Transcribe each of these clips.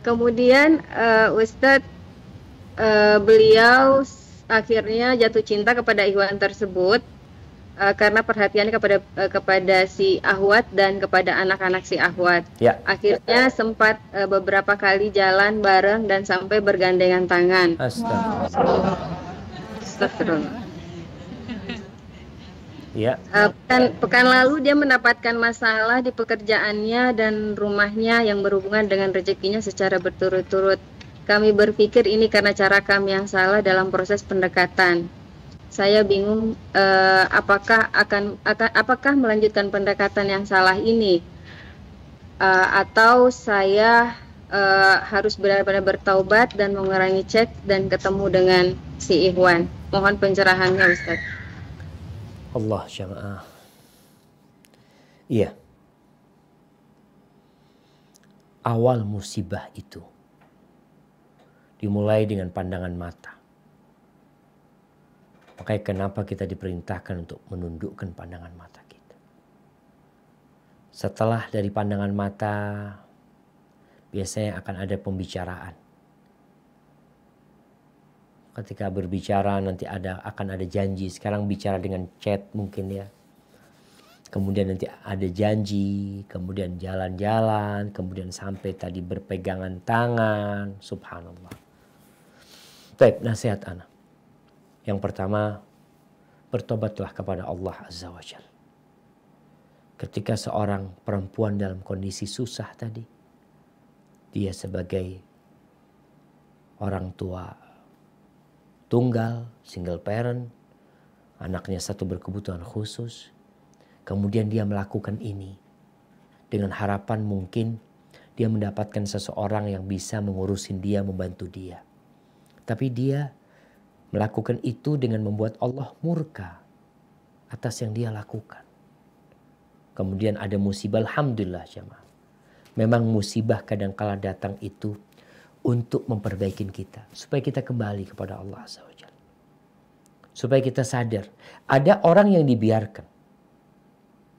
Kemudian uh, Ustadz uh, beliau akhirnya jatuh cinta kepada Iwan tersebut uh, karena perhatiannya kepada uh, kepada si Ahwat dan kepada anak-anak si Ahwat. Ya. Akhirnya sempat uh, beberapa kali jalan bareng dan sampai bergandengan tangan. Astagfirullah. Wow. Astagfirullah. Ya. Uh, pekan, pekan lalu dia mendapatkan masalah di pekerjaannya dan rumahnya yang berhubungan dengan rezekinya secara berturut-turut. Kami berpikir ini karena cara kami yang salah dalam proses pendekatan. Saya bingung uh, apakah akan, akan apakah melanjutkan pendekatan yang salah ini uh, atau saya uh, harus benar-benar bertaubat dan mengurangi cek dan ketemu dengan si Ikhwan. Mohon pencerahannya Ustadz. Allah jamaah. Iya. Awal musibah itu dimulai dengan pandangan mata. Makanya kenapa kita diperintahkan untuk menundukkan pandangan mata kita. Setelah dari pandangan mata, biasanya akan ada pembicaraan ketika berbicara nanti ada akan ada janji sekarang bicara dengan chat mungkin ya kemudian nanti ada janji kemudian jalan-jalan kemudian sampai tadi berpegangan tangan subhanallah Baik, nasihat anak yang pertama bertobatlah kepada Allah azza wajalla ketika seorang perempuan dalam kondisi susah tadi dia sebagai orang tua tunggal, single parent, anaknya satu berkebutuhan khusus. Kemudian dia melakukan ini dengan harapan mungkin dia mendapatkan seseorang yang bisa mengurusin dia, membantu dia. Tapi dia melakukan itu dengan membuat Allah murka atas yang dia lakukan. Kemudian ada musibah, Alhamdulillah jemaah. Memang musibah kadangkala datang itu untuk memperbaiki kita supaya kita kembali kepada Allah Azza supaya kita sadar ada orang yang dibiarkan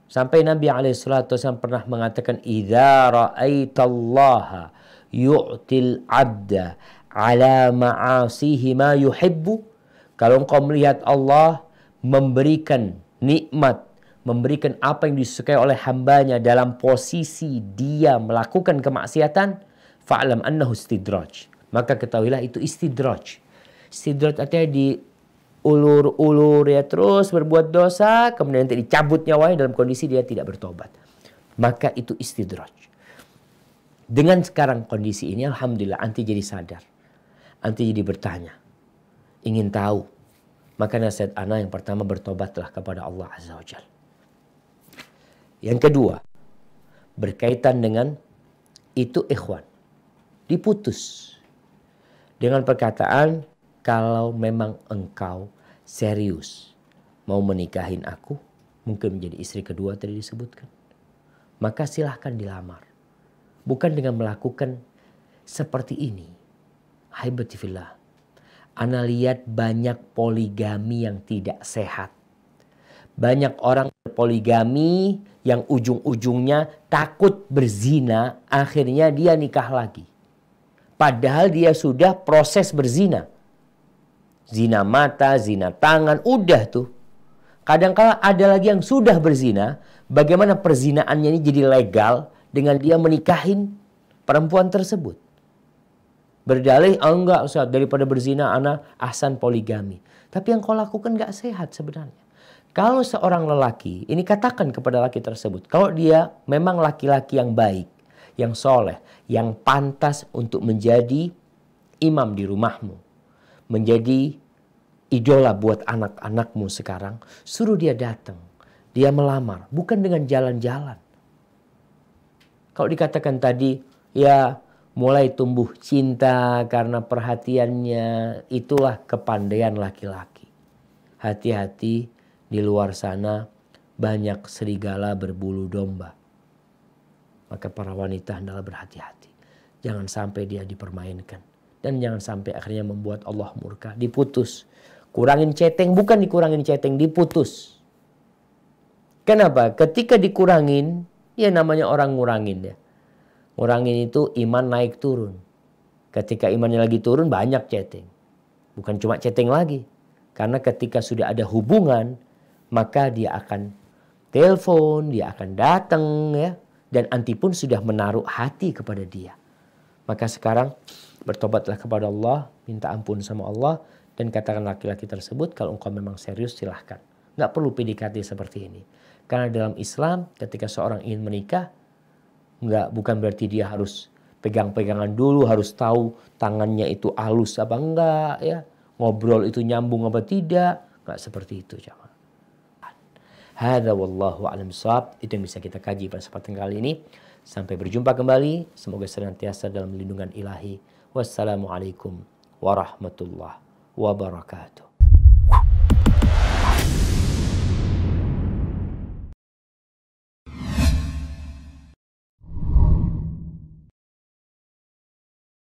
sampai Nabi Alaihissalam pernah mengatakan idza ra'aitallaha yu'til 'abda ala ma'asihi ma yuhibbu kalau engkau melihat Allah memberikan nikmat memberikan apa yang disukai oleh hambanya dalam posisi dia melakukan kemaksiatan Fa'lam annahu istidraj. Maka ketahuilah itu istidraj. Istidraj artinya di ulur-ulur ya terus berbuat dosa kemudian nanti dicabut nyawanya dalam kondisi dia tidak bertobat maka itu istidraj dengan sekarang kondisi ini alhamdulillah anti jadi sadar anti jadi bertanya ingin tahu maka nasihat anak yang pertama bertobatlah kepada Allah azza wa Jalla yang kedua berkaitan dengan itu ikhwan diputus dengan perkataan kalau memang engkau serius mau menikahin aku mungkin menjadi istri kedua tadi disebutkan maka silahkan dilamar bukan dengan melakukan seperti ini hai betifillah Ana lihat banyak poligami yang tidak sehat. Banyak orang poligami yang ujung-ujungnya takut berzina, akhirnya dia nikah lagi. Padahal dia sudah proses berzina. Zina mata, zina tangan, udah tuh. Kadang-kala ada lagi yang sudah berzina, bagaimana perzinaannya ini jadi legal dengan dia menikahin perempuan tersebut. Berdalih, oh enggak Ustaz, daripada berzina anak ahsan poligami. Tapi yang kau lakukan enggak sehat sebenarnya. Kalau seorang lelaki, ini katakan kepada laki tersebut, kalau dia memang laki-laki yang baik, yang soleh, yang pantas untuk menjadi imam di rumahmu, menjadi idola buat anak-anakmu sekarang. Suruh dia datang, dia melamar, bukan dengan jalan-jalan. Kalau dikatakan tadi, ya mulai tumbuh cinta karena perhatiannya, itulah kepandaian laki-laki. Hati-hati di luar sana banyak serigala berbulu domba maka para wanita hendaklah berhati-hati. Jangan sampai dia dipermainkan. Dan jangan sampai akhirnya membuat Allah murka. Diputus. Kurangin ceteng, bukan dikurangin ceteng, diputus. Kenapa? Ketika dikurangin, ya namanya orang ngurangin ya. Ngurangin itu iman naik turun. Ketika imannya lagi turun, banyak ceteng. Bukan cuma ceteng lagi. Karena ketika sudah ada hubungan, maka dia akan telepon, dia akan datang ya dan anti pun sudah menaruh hati kepada dia. Maka sekarang bertobatlah kepada Allah, minta ampun sama Allah, dan katakan laki-laki tersebut kalau engkau memang serius silahkan. Nggak perlu PDKT seperti ini. Karena dalam Islam ketika seorang ingin menikah, nggak bukan berarti dia harus pegang-pegangan dulu, harus tahu tangannya itu halus apa enggak, ya ngobrol itu nyambung apa tidak, nggak seperti itu jangan. Hada wallahu alam sahab. Itu yang bisa kita kaji pada kesempatan kali ini. Sampai berjumpa kembali. Semoga senantiasa dalam lindungan ilahi. Wassalamualaikum warahmatullahi wabarakatuh.